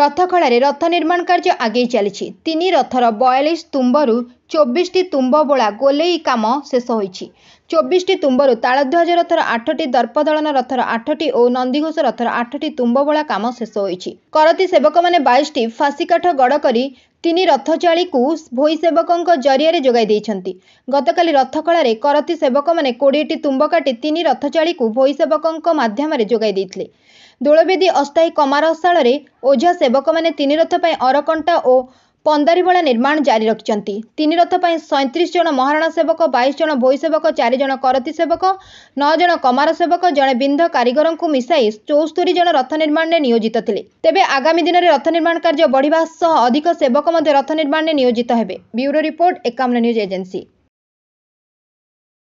ରଥଖଳାରେ ରଥ ନିର୍ମାଣ କାର୍ଯ୍ୟ ଆଗେଇ ଚାଲିଛି ତିନି ରଥର ବୟାଳିଶ ତୁମ୍ବରୁ ଚବିଶଟି ତୁମ୍ବ ବୋଳା ଗୋଲେଇ କାମ ଶେଷ ହୋଇଛି ଚବିଶଟି ତୁମ୍ବରୁ ତାଳଧ୍ୱଜ ରଥର ଆଠଟି ଦର୍ପଦଳନ ରଥର ଆଠଟି ଓ ନନ୍ଦିଘୋଷ ରଥର ଆଠଟି ତୁମ୍ବ ବୋଳା କାମ ଶେଷ ହୋଇଛି କରତି ସେବକମାନେ ବାଇଶଟି ଫାଶୀ କାଠ ଗଡ଼ କରି ତିନି ରଥଚାଳିକୁ ଭୋଇ ସେବକଙ୍କ ଜରିଆରେ ଯୋଗାଇ ଦେଇଛନ୍ତି ଗତକାଲି ରଥକଳାରେ କରତୀ ସେବକମାନେ କୋଡ଼ିଏଟି ତୁମ୍ବ କାଟି ତିନି ରଥଚାଳିକୁ ଭୋଇ ସେବକଙ୍କ ମାଧ୍ୟମରେ ଯୋଗାଇ ଦେଇଥିଲେ ଦୋଳବେଦୀ ଅସ୍ଥାୟୀ କମାର ଶାଳରେ ଓଝା ସେବକମାନେ ତିନି ରଥ ପାଇଁ ଅରକଣ୍ଟା ଓ ପନ୍ଦାରିବଳା ନିର୍ମାଣ ଜାରି ରଖିଛନ୍ତି ତିନି ରଥ ପାଇଁ ସଇଁତିରିଶ ଜଣ ମହାରଣା ସେବକ ବାଇଶ ଜଣ ଭୋଇ ସେବକ ଚାରି ଜଣ କରତି ସେବକ ନଅ ଜଣ କମାର ସେବକ ଜଣେ ବିନ୍ଧ କାରିଗରଙ୍କୁ ମିଶାଇ ଚଉସ୍ତରୀ ଜଣ ରଥ ନିର୍ମାଣରେ ନିୟୋଜିତ ଥିଲେ ତେବେ ଆଗାମୀ ଦିନରେ ରଥ ନିର୍ମାଣ କାର୍ଯ୍ୟ ବଢ଼ିବା ସହ ଅଧିକ ସେବକ ମଧ୍ୟ ରଥ ନିର୍ମାଣରେ ନିୟୋଜିତ ହେବେ bureau report Ekamra news agency